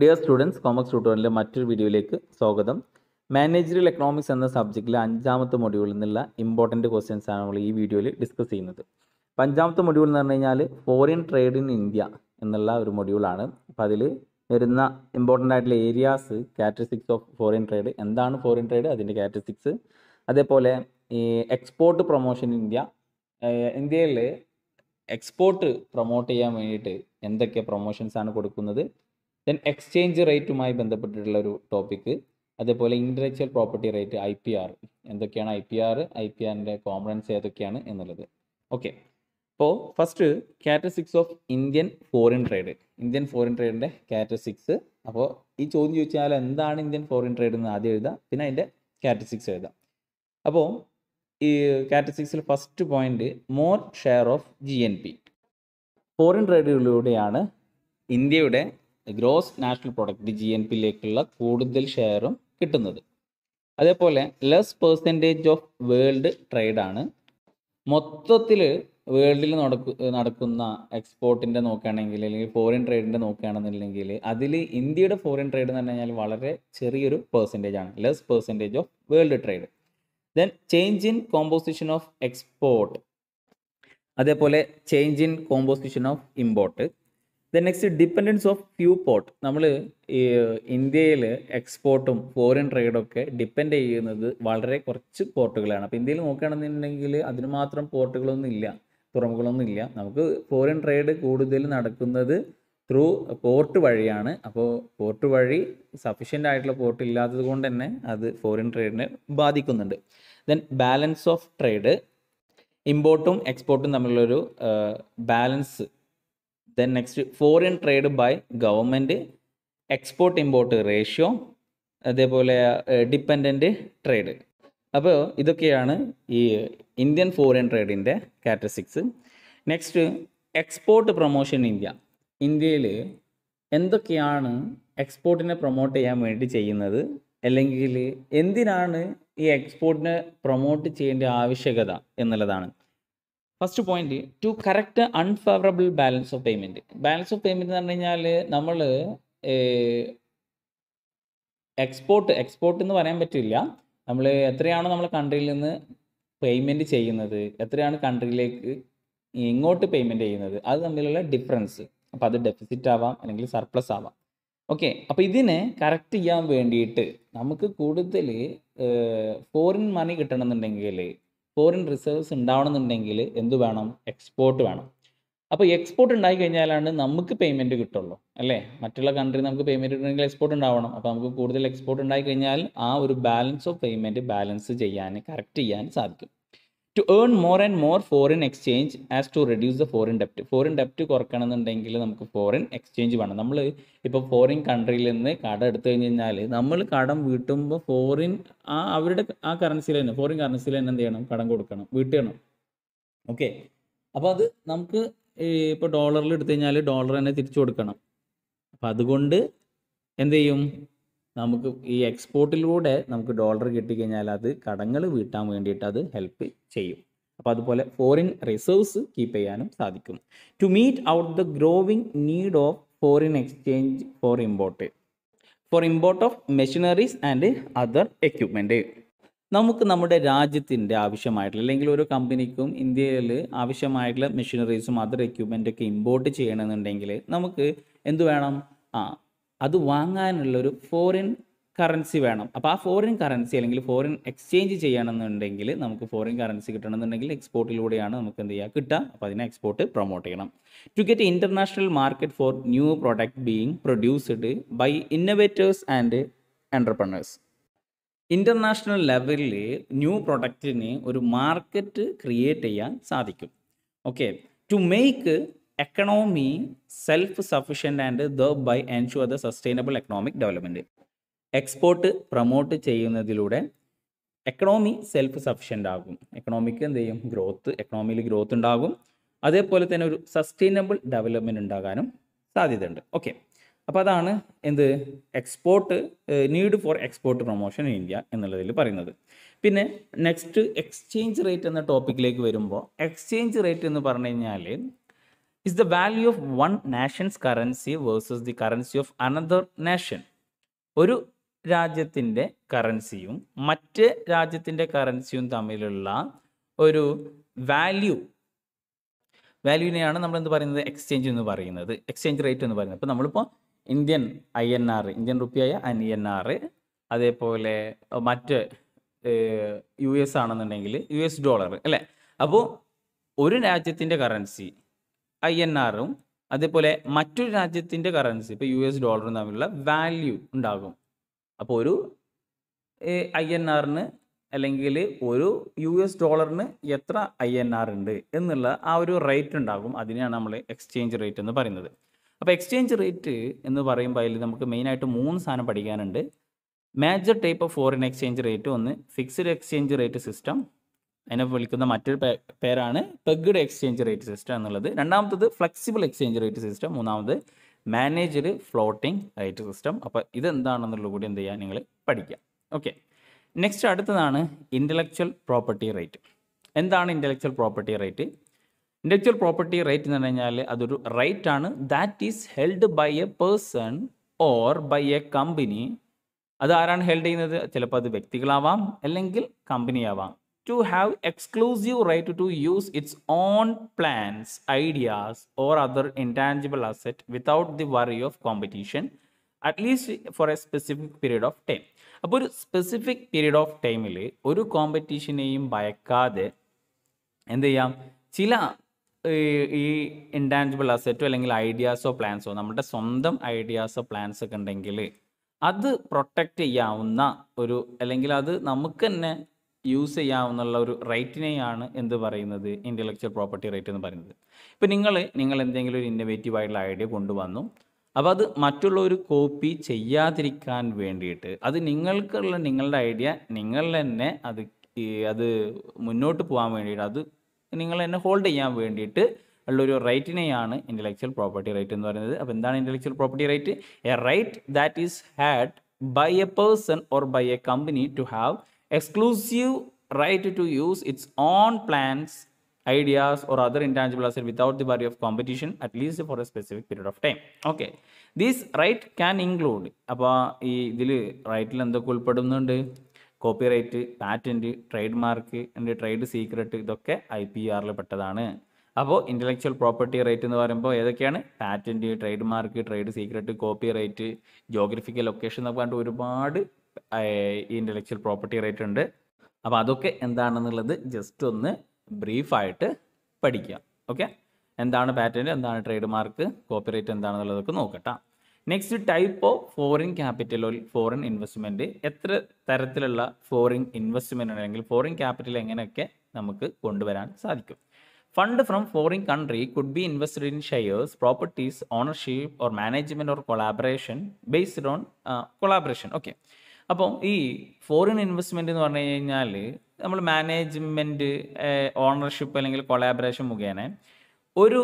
Dear students കോമക്സ് ട്യൂട്ടോറിൻ്റെ മറ്റൊരു വീഡിയോയിലേക്ക് സ്വാഗതം മാനേജറിയൽ എക്കണോമിക്സ് എന്ന സബ്ജക്റ്റിലെ അഞ്ചാമത്തെ മൊഡ്യൂളിൽ നിന്നുള്ള ഇമ്പോർട്ടൻറ്റ് ക്വസ്റ്റ്യൻസ് ആണ് നമ്മൾ ഈ വീഡിയോയിൽ ഡിസ്കസ് ചെയ്യുന്നത് അപ്പം അഞ്ചാമത്തെ മൊഡ്യൂൾ എന്ന് പറഞ്ഞു കഴിഞ്ഞാൽ ഫോറിൻ ട്രേഡ് ഇൻ ഇന്ത്യ എന്നുള്ള ഒരു മൊഡ്യൂളാണ് അപ്പം അതിൽ വരുന്ന ഇമ്പോർട്ടൻ്റ് ആയിട്ടുള്ള areas characteristics of foreign trade എന്താണ് ഫോറിൻ ട്രേഡ് അതിൻ്റെ കാറ്ററിസ്റ്റിക്സ് അതേപോലെ ഈ എക്സ്പോർട്ട് പ്രൊമോഷൻ ഇന്ത്യ ഇന്ത്യയിൽ എക്സ്പോർട്ട് പ്രൊമോട്ട് ചെയ്യാൻ വേണ്ടിയിട്ട് എന്തൊക്കെ പ്രൊമോഷൻസ് ആണ് കൊടുക്കുന്നത് ദെൻ എക്സ്ചേഞ്ച് റേറ്റുമായി ബന്ധപ്പെട്ടിട്ടുള്ള ഒരു ടോപ്പിക്ക് അതേപോലെ intellectual property rate I P R എന്തൊക്കെയാണ് I P R I P ആറിൻ്റെ കോമ്പണൻസ് ഏതൊക്കെയാണ് എന്നുള്ളത് ഓക്കെ അപ്പോൾ first characteristics of Indian foreign trade Indian foreign ട്രേഡിൻ്റെ കാറ്റസിക്സ് അപ്പോൾ ഈ ചോദ്യം ചോദിച്ചാൽ എന്താണ് ഇന്ത്യൻ ഫോറിൻ ട്രേഡ് എന്ന് ആദ്യം എഴുതാം പിന്നെ അതിൻ്റെ കാറ്റസിക്സ് എഴുതാം അപ്പോൾ ഈ കാറ്റസിക്സിൽ first point more share of G N P foreign ട്രേഡുകളിലൂടെയാണ് ഇന്ത്യയുടെ gross national product G N പിയിലേക്കുള്ള കൂടുതൽ ഷെയറും കിട്ടുന്നത് അതേപോലെ ലെസ് പെർസെൻറ്റേജ് ഓഫ് വേൾഡ് ട്രേഡാണ് മൊത്തത്തിൽ വേൾഡിൽ നടക്കു നടക്കുന്ന എക്സ്പോർട്ടിൻ്റെ നോക്കുകയാണെങ്കിൽ അല്ലെങ്കിൽ ഫോറിൻ ട്രേഡിൻ്റെ നോക്കുകയാണെന്നുണ്ടെങ്കിൽ അതിൽ ഇന്ത്യയുടെ ഫോറിൻ ട്രേഡ് എന്ന് പറഞ്ഞു കഴിഞ്ഞാൽ വളരെ ചെറിയൊരു പെർസെൻറ്റേജ് ആണ് less percentage of world trade then change in composition of export അതേപോലെ change in composition of import the next dependence of few port നമ്മൾ ഈ ഇന്ത്യയിൽ എക്സ്പോർട്ടും ഫോറിൻ ട്രേഡൊക്കെ ഡിപ്പെൻഡ് ചെയ്യുന്നത് വളരെ കുറച്ച് പോർട്ടുകളാണ് അപ്പോൾ ഇന്ത്യയിൽ നോക്കുകയാണെന്നുണ്ടെങ്കിൽ അതിന് മാത്രം പോർട്ടുകളൊന്നും ഇല്ല തുറമുഖങ്ങളൊന്നും ഇല്ല നമുക്ക് ഫോറിൻ ട്രേഡ് കൂടുതൽ നടക്കുന്നത് ത്രൂ പോർട്ട് വഴിയാണ് അപ്പോൾ പോർട്ട് വഴി സഫീഷ്യൻ്റ് ആയിട്ടുള്ള പോർട്ട് ഇല്ലാത്തത് കൊണ്ട് തന്നെ അത് ഫോറിൻ ട്രേഡിനെ ബാധിക്കുന്നുണ്ട് ദെൻ ബാലൻസ് ഓഫ് ട്രേഡ് ഇമ്പോർട്ടും എക്സ്പോർട്ടും തമ്മിലുള്ളൊരു balance then next foreign trade by government export import ratio അതേപോലെ ഡിപ്പെൻഡൻറ്റ് ട്രേഡ് അപ്പോൾ ഇതൊക്കെയാണ് ഈ ഇന്ത്യൻ ഫോറിൻ ട്രേഡിൻ്റെ characteristics next export promotion India ഇന്ത്യയിൽ എന്തൊക്കെയാണ് എക്സ്പോർട്ടിനെ പ്രൊമോട്ട് ചെയ്യാൻ വേണ്ടി ചെയ്യുന്നത് അല്ലെങ്കിൽ എന്തിനാണ് ഈ എക്സ്പോർട്ടിനെ പ്രൊമോട്ട് ചെയ്യേണ്ട ആവശ്യകത എന്നുള്ളതാണ് first point to correct unfavourable balance of payment balance of payment എന്ന് പറഞ്ഞു കഴിഞ്ഞാൽ നമ്മൾ എക്സ്പോർട്ട് എക്സ്പോർട്ട് എന്ന് പറയാൻ പറ്റില്ല നമ്മൾ എത്രയാണോ നമ്മൾ കൺട്രിയിൽ നിന്ന് പേയ്മെന്റ് ചെയ്യുന്നത് എത്രയാണ് കൺട്രിയിലേക്ക് ഇങ്ങോട്ട് പേയ്മെന്റ് ചെയ്യുന്നത് അത് തമ്മിലുള്ള ഡിഫറൻസ് അപ്പോൾ അത് ഡെഫിസിറ്റ് ആവാം അല്ലെങ്കിൽ സർപ്ലസ് ആവാം ഓക്കെ അപ്പോൾ ഇതിനെ കറക്റ്റ് ചെയ്യാൻ വേണ്ടിയിട്ട് നമുക്ക് കൂടുതൽ ഫോറിൻ മണി കിട്ടണമെന്നുണ്ടെങ്കിൽ ഫോറിൻ റിസർവ്സ് ഉണ്ടാവണമെന്നുണ്ടെങ്കിൽ എന്ത് വേണം എക്സ്പോർട്ട് വേണം അപ്പോൾ എക്സ്പോർട്ട് ഉണ്ടായി കഴിഞ്ഞാലാണ് നമുക്ക് പേയ്മെൻറ്റ് കിട്ടുള്ളൂ അല്ലേ മറ്റുള്ള കൺട്രി നമുക്ക് പേയ്മെൻറ്റ് കിട്ടണമെങ്കിൽ എക്സ്പോർട്ട് ഉണ്ടാവണം അപ്പോൾ നമുക്ക് കൂടുതൽ എക്സ്പോർട്ട് ഉണ്ടായി കഴിഞ്ഞാൽ ആ ഒരു ബാലൻസ് ഓഫ് പേയ്മെൻറ്റ് ബാലൻസ് ചെയ്യാൻ കറക്റ്റ് ചെയ്യാൻ സാധിക്കും to earn more and more foreign exchange as to reduce the foreign ഡെപ്റ്റ് foreign ഡെപ്റ്റ് കുറക്കണമെന്നുണ്ടെങ്കിൽ നമുക്ക് ഫോറിൻ എക്സ്ചേഞ്ച് വേണം നമ്മൾ ഇപ്പോൾ ഫോറിൻ കൺട്രിയിൽ നിന്ന് കടം എടുത്തു കഴിഞ്ഞ് കഴിഞ്ഞാൽ നമ്മൾ കടം വീട്ടുമ്പോൾ ഫോറിൻ ആ അവരുടെ ആ കറൻസിയിൽ തന്നെ ഫോറിൻ കറൻസിയിൽ തന്നെ എന്ത് ചെയ്യണം കടം കൊടുക്കണം വീട്ടണം ഓക്കെ അപ്പോൾ അത് നമുക്ക് ഇപ്പോൾ ഡോളറിൽ എടുത്തു കഴിഞ്ഞാൽ ഡോളർ തന്നെ തിരിച്ചു കൊടുക്കണം അപ്പം അതുകൊണ്ട് എന്ത് ചെയ്യും നമുക്ക് ഈ എക്സ്പോർട്ടിലൂടെ നമുക്ക് ഡോളർ കിട്ടിക്കഴിഞ്ഞാൽ അത് കടങ്ങൾ വീട്ടാൻ വേണ്ടിയിട്ട് അത് ഹെൽപ്പ് ചെയ്യും അപ്പോൾ അതുപോലെ ഫോറിൻ റിസർവ്സ് കീപ്പ് ചെയ്യാനും സാധിക്കും to meet out the growing need of foreign exchange for import for import of machineries and other equipment നമുക്ക് നമ്മുടെ രാജ്യത്തിൻ്റെ ആവശ്യമായിട്ടുള്ള അല്ലെങ്കിൽ ഓരോ കമ്പനിക്കും ഇന്ത്യയിൽ ആവശ്യമായിട്ടുള്ള മെഷീനറീസും അതർ എക്യുപ്മെൻ്റ് ഒക്കെ ഇമ്പോർട്ട് ചെയ്യണമെന്നുണ്ടെങ്കിൽ നമുക്ക് എന്ത് വേണം ആ അത് വാങ്ങാനുള്ളൊരു ഫോറിൻ കറൻസി വേണം അപ്പോൾ ആ ഫോറിൻ കറൻസി അല്ലെങ്കിൽ ഫോറിൻ എക്സ്ചേഞ്ച് ചെയ്യണമെന്നുണ്ടെങ്കിൽ നമുക്ക് ഫോറിൻ കറൻസി കിട്ടണമെന്നുണ്ടെങ്കിൽ എക്സ്പോർട്ടിലൂടെയാണ് നമുക്ക് എന്ത് ചെയ്യുക കിട്ടുക അപ്പോൾ അതിനെ എക്സ്പോർട്ട് പ്രൊമോട്ട് ചെയ്യണം to get international market for new product being produced by innovators and entrepreneurs international ലെവലിൽ ന്യൂ പ്രൊഡക്റ്റിന് ഒരു മാർക്കറ്റ് ക്രിയേറ്റ് ചെയ്യാൻ സാധിക്കും okay to make economy self sufficient and the by ensure the sustainable economic development export promote ചെയ്യുന്നതിലൂടെ economy self sufficient ആകും എക്കണോമിക്ക് എന്ത് ചെയ്യും ഗ്രോത്ത് എക്കണോമിയിൽ ഗ്രോത്ത് ഉണ്ടാകും അതേപോലെ തന്നെ ഒരു സസ്റ്റൈനബിൾ ഡെവലപ്മെൻറ്റ് ഉണ്ടാകാനും സാധ്യതയുണ്ട് ഓക്കെ അപ്പോൾ അതാണ് എന്ത് export need for export promotion in India എന്നുള്ളതിൽ പറയുന്നത് പിന്നെ നെക്സ്റ്റ് എക്സ്ചേഞ്ച് റേറ്റ് എന്ന ടോപ്പിക്കിലേക്ക് വരുമ്പോൾ എക്സ്ചേഞ്ച് റേറ്റ് എന്ന് പറഞ്ഞു കഴിഞ്ഞാൽ is the value of one nation's currency versus the currency of another nation. ഒരു രാജ്യത്തിൻ്റെ കറൻസിയും മറ്റ് രാജ്യത്തിൻ്റെ കറൻസിയും തമ്മിലുള്ള ഒരു വാല്യൂ വാല്യൂവിനെയാണ് നമ്മൾ എന്ത് പറയുന്നത് എക്സ്ചേഞ്ച് എന്ന് പറയുന്നത് എക്സ്ചേഞ്ച് റേറ്റ് എന്ന് പറയുന്നത് അപ്പോൾ നമ്മളിപ്പോൾ Indian I N R Indian റുപ്പിയായ ഐ എൻ ആർ അതേപോലെ മറ്റ് യു എസ് ആണെന്നുണ്ടെങ്കിൽ യു എസ് ഡോളർ അല്ലേ അപ്പോൾ ഒരു രാജ്യത്തിൻ്റെ കറൻസി ഐ എൻ ആറും അതേപോലെ മറ്റൊരു രാജ്യത്തിൻ്റെ കറൻസി ഇപ്പോൾ യു എസ് ഡോളറും തമ്മിലുള്ള വാല്യൂ ഉണ്ടാകും അപ്പോൾ ഒരു ഐ എൻ ആറിന് അല്ലെങ്കിൽ ഒരു യു എസ് ഡോളറിന് എത്ര ഐ എൻ ആർ ഉണ്ട് എന്നുള്ള ആ ഒരു റേറ്റ് ഉണ്ടാകും അതിനെയാണ് നമ്മൾ എക്സ്ചേഞ്ച് റേറ്റ് എന്ന് പറയുന്നത് അപ്പോൾ എക്സ്ചേഞ്ച് റേറ്റ് എന്ന് പറയുമ്പോൾ അതിൽ നമുക്ക് മെയിനായിട്ട് മൂന്ന് സാധനം പഠിക്കാനുണ്ട് major type of foreign exchange rate ഒന്ന് ഫിക്സ്ഡ് എക്സ്ചേഞ്ച് റേറ്റ് സിസ്റ്റം അതിനെ വിളിക്കുന്ന മറ്റൊരു പേരാണ് പെഗ്ഡ് എക്സ്ചേഞ്ച് റേറ്റ് സിസ്റ്റം എന്നുള്ളത് രണ്ടാമത്തത് ഫ്ലെക്സിബിൾ എക്സ്ചേഞ്ച് റേറ്റ് സിസ്റ്റം മൂന്നാമത് മാനേജ്ഡ് ഫ്ലോട്ടിംഗ് റേറ്റ് സിസ്റ്റം അപ്പോൾ ഇതെന്താണെന്നുള്ളത് കൂടി എന്ത് ചെയ്യുക നിങ്ങൾ പഠിക്കാം ഓക്കെ നെക്സ്റ്റ് അടുത്തതാണ് ഇൻ്റലക്ച്വൽ പ്രോപ്പർട്ടി റേറ്റ് എന്താണ് intellectual property rate intellectual property rate എന്ന് പറഞ്ഞു കഴിഞ്ഞാൽ അതൊരു റൈറ്റ് ആണ് that is held by a person or by a company അത് ആരാണ് ഹെൽഡ് ചെയ്യുന്നത് ചിലപ്പോൾ അത് വ്യക്തികളാവാം അല്ലെങ്കിൽ കമ്പനിയാവാം to have exclusive right to use its own plans, ideas or other intangible asset without the worry of competition at least for a specific period of time. അപ്പോൾ ഒരു specific period of ടൈമിൽ ഒരു കോമ്പറ്റീഷനെയും ഭയക്കാതെ എന്ത് ചെയ്യാം ചില ഈ ഇൻടാൻജിബിൾ അസെറ്റോ അല്ലെങ്കിൽ ഐഡിയാസോ പ്ലാൻസോ നമ്മുടെ സ്വന്തം ഐഡിയാസോ പ്ലാൻസ് ഒക്കെ ഉണ്ടെങ്കിൽ അത് പ്രൊട്ടക്റ്റ് ചെയ്യാവുന്ന ഒരു അല്ലെങ്കിൽ അത് നമുക്ക് തന്നെ യൂസ് ചെയ്യാവുന്ന ഒരു റൈറ്റിനെയാണ് എന്ത് പറയുന്നത് ഇൻ്റലക്ച്വൽ പ്രോപ്പർട്ടി റൈറ്റ് എന്ന് പറയുന്നത് ഇപ്പം നിങ്ങൾ നിങ്ങൾ എന്തെങ്കിലും ഒരു ഇന്നോവേറ്റീവ് ആയിട്ടുള്ള ഐഡിയ കൊണ്ടുവന്നു അപ്പോൾ അത് മറ്റുള്ളവർ കോപ്പി ചെയ്യാതിരിക്കാൻ വേണ്ടിയിട്ട് അത് നിങ്ങൾക്കുള്ള നിങ്ങളുടെ ഐഡിയ നിങ്ങൾ തന്നെ അത് അത് മുന്നോട്ട് പോകാൻ വേണ്ടിയിട്ട് അത് നിങ്ങൾ തന്നെ ഹോൾഡ് ചെയ്യാൻ വേണ്ടിയിട്ട് ഉള്ളൊരു റൈറ്റിനെയാണ് ഇൻ്റലക്ച്വൽ പ്രോപ്പർട്ടി റൈറ്റ് എന്ന് പറയുന്നത് അപ്പോൾ എന്താണ് intellectual property right a right that is had by a person or by a company to have exclusive right to use its own plans ideas or other intangible asset without the barrier of competition at least for a specific period of time okay these right can include അപ്പോൾ ഈ ഇതിൽ റൈറ്റിൽ എന്തൊക്കെ ഉൾപ്പെടുന്നുണ്ട് copyright patent trademark എൻ്റെ trade secret ഇതൊക്കെ I P ആറിൽ പെട്ടതാണ് അപ്പോൾ ഇൻ്റലക്ച്വൽ പ്രോപ്പർട്ടി റൈറ്റ് എന്ന് പറയുമ്പോൾ ഏതൊക്കെയാണ് patent trademark trade secret copyright geographical location എന്നൊക്കെ പറഞ്ഞിട്ട് ഒരുപാട് ഇൻ്റലക്ച്വൽ പ്രോപ്പർട്ടി റൈറ്റ് ഉണ്ട് അപ്പോൾ അതൊക്കെ എന്താണെന്നുള്ളത് ജസ്റ്റ് ഒന്ന് ബ്രീഫായിട്ട് പഠിക്കുക ഓക്കെ എന്താണ് പാറ്റേൺ എന്താണ് ട്രേഡ് മാർക്ക് കോപ്പിറൈറ്റ് എന്താണെന്നുള്ളതൊക്കെ നോക്കട്ടെ next type of foreign capital or foreign investment എത്ര തരത്തിലുള്ള ഫോറിൻ ഇൻവെസ്റ്റ്മെൻ്റ് അല്ലെങ്കിൽ ഫോറിൻ ക്യാപിറ്റൽ എങ്ങനെയൊക്കെ നമുക്ക് കൊണ്ടുവരാൻ സാധിക്കും fund from foreign country could be invested in shares properties ownership or management or collaboration based on collaboration okay അപ്പോൾ ഈ foreign investment എന്ന് പറഞ്ഞു കഴിഞ്ഞാൽ നമ്മൾ മാനേജ്മെൻറ്റ് ഓണർഷിപ്പ് അല്ലെങ്കിൽ കൊളാബറേഷൻ മുഖേന ഒരു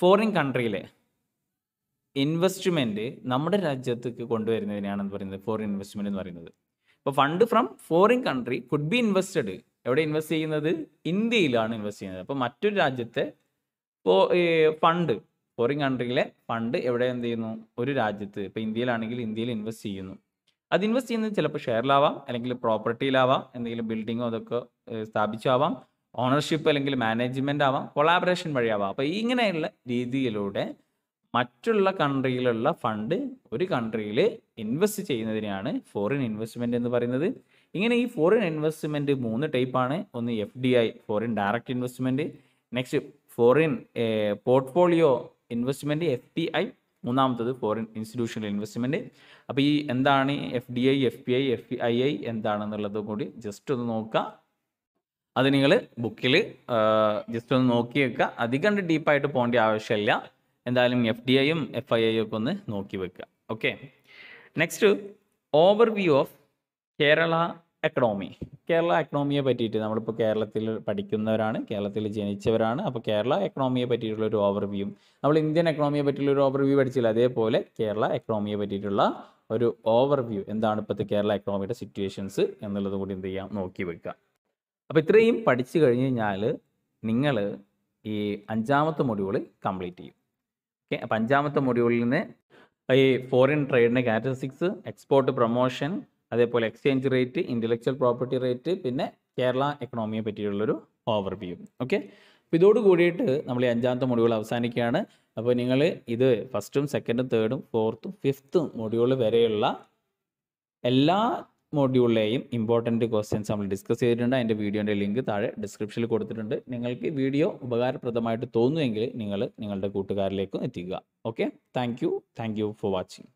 ഫോറിൻ കൺട്രിയിലെ ഇൻവെസ്റ്റ്മെൻറ്റ് നമ്മുടെ രാജ്യത്തേക്ക് കൊണ്ടുവരുന്നതിനാണെന്ന് പറയുന്നത് ഫോറിൻ ഇൻവെസ്റ്റ്മെൻറ്റ് എന്ന് പറയുന്നത് ഇപ്പോൾ fund from foreign country could be invested എവിടെ ഇൻവെസ്റ്റ് ചെയ്യുന്നത് ഇന്ത്യയിലാണ് ഇൻവെസ്റ്റ് ചെയ്യുന്നത് അപ്പോൾ മറ്റൊരു രാജ്യത്തെ ഫണ്ട് ഫോറിൻ കൺട്രിയിലെ ഫണ്ട് എവിടെ എന്ത് ചെയ്യുന്നു ഒരു രാജ്യത്ത് ഇപ്പോൾ ഇന്ത്യയിലാണെങ്കിൽ ഇന്ത്യയിൽ ഇൻവെസ്റ്റ് ചെയ്യുന്നു അത് ഇൻവെസ്റ്റ് ചെയ്യുന്നത് ചിലപ്പോൾ ഷെയറിലാവാം അല്ലെങ്കിൽ പ്രോപ്പർട്ടിയിലാവാം എന്തെങ്കിലും ബിൽഡിങ്ങോ അതൊക്കെ സ്ഥാപിച്ചാവാം ഓണർഷിപ്പ് അല്ലെങ്കിൽ മാനേജ്മെൻ്റ് ആവാം കൊളാബറേഷൻ വഴിയാവാം അപ്പോൾ ഇങ്ങനെയുള്ള രീതിയിലൂടെ മറ്റുള്ള കൺട്രിയിലുള്ള ഫണ്ട് ഒരു കൺട്രിയിൽ ഇൻവെസ്റ്റ് ചെയ്യുന്നതിനെയാണ് ഫോറിൻ ഇൻവെസ്റ്റ്മെൻ്റ് എന്ന് പറയുന്നത് ഇങ്ങനെ ഈ ഫോറിൻ ഇൻവെസ്റ്റ്മെൻറ്റ് മൂന്ന് ടൈപ്പാണ് ഒന്ന് F D I foreign direct investment next foreign portfolio investment F D I മൂന്നാമത്തത് ഫോറിൻ ഇൻസ്റ്റിറ്റ്യൂഷണൽ ഇൻവെസ്റ്റ്മെൻറ്റ് അപ്പോൾ ഈ എന്താണ് F D I F P I F I I എന്താണെന്നുള്ളതും കൂടി ജസ്റ്റ് ഒന്ന് നോക്കുക അത് നിങ്ങൾ ബുക്കിൽ ജസ്റ്റ് ഒന്ന് നോക്കി വെക്കുക അധികം ഡീപ്പായിട്ട് പോകേണ്ട ആവശ്യമില്ല എന്തായാലും എഫ് ഡി ഐയും എഫ് ഐ ഐയും ഒക്കെ ഒന്ന് നോക്കി വെക്കുക okay next overview of Kerala economy Kerala എക്കണോമിയെ പറ്റിയിട്ട് നമ്മളിപ്പോൾ കേരളത്തിൽ പഠിക്കുന്നവരാണ് കേരളത്തിൽ ജനിച്ചവരാണ് അപ്പോൾ കേരള എക്കണോമിയെ പറ്റിയിട്ടുള്ള ഒരു ഓവർവ്യൂ നമ്മൾ ഇന്ത്യൻ എക്കണോമിയെ പറ്റിയുള്ള ഒരു ഓവർവ്യൂ പഠിച്ചില്ല അതേപോലെ കേരള എക്കണോമിയെ പറ്റിയിട്ടുള്ള ഒരു ഓവർവ്യൂ എന്താണ് ഇപ്പോഴത്തെ കേരള എക്കണോമിയുടെ സിറ്റുവേഷൻസ് എന്നുള്ളത് കൂടി എന്ത് ചെയ്യാം നോക്കി വെക്കുക അപ്പോൾ ഇത്രയും പഠിച്ചു കഴിഞ്ഞ് കഴിഞ്ഞാൽ നിങ്ങൾ ഈ അഞ്ചാമത്തെ മൊഡ്യൂൾ കംപ്ലീറ്റ് ചെയ്യും ഓക്കെ അപ്പോൾ അഞ്ചാമത്തെ മൊഡ്യൂളിൽ നിന്ന് ഈ ഫോറിൻ ട്രേഡിൻ്റെ കാറ്ററിസ്റ്റിക്സ് എക്സ്പോർട്ട് പ്രൊമോഷൻ അതേപോലെ exchange rate intellectual property rate പിന്നെ കേരള എക്കണോമിയെ പറ്റിയുള്ളൊരു ഓവർ വ്യൂ ഓക്കെ അപ്പോൾ ഇതോട് കൂടിയിട്ട് നമ്മൾ ഈ അഞ്ചാമത്തെ മൊഡ്യൂൾ അവസാനിക്കുകയാണ് അപ്പോൾ നിങ്ങൾ ഇത് ഫസ്റ്റും സെക്കൻഡും തേർഡും ഫോർത്തും ഫിഫ്ത്തും മൊഡ്യൂൾ വരെയുള്ള എല്ലാ മൊഡ്യൂളിലെയും ഇമ്പോർട്ടൻറ്റ് ക്വസ്റ്റ്യൻസ് നമ്മൾ ഡിസ്കസ് ചെയ്തിട്ടുണ്ട് അതിൻ്റെ വീഡിയോൻ്റെ ലിങ്ക് താഴെ ഡിസ്ക്രിപ്ഷനിൽ കൊടുത്തിട്ടുണ്ട് നിങ്ങൾക്ക് വീഡിയോ ഉപകാരപ്രദമായിട്ട് തോന്നുമെങ്കിൽ നിങ്ങൾ നിങ്ങളുടെ കൂട്ടുകാരിലേക്കും എത്തിക്കുക okay thank you for watching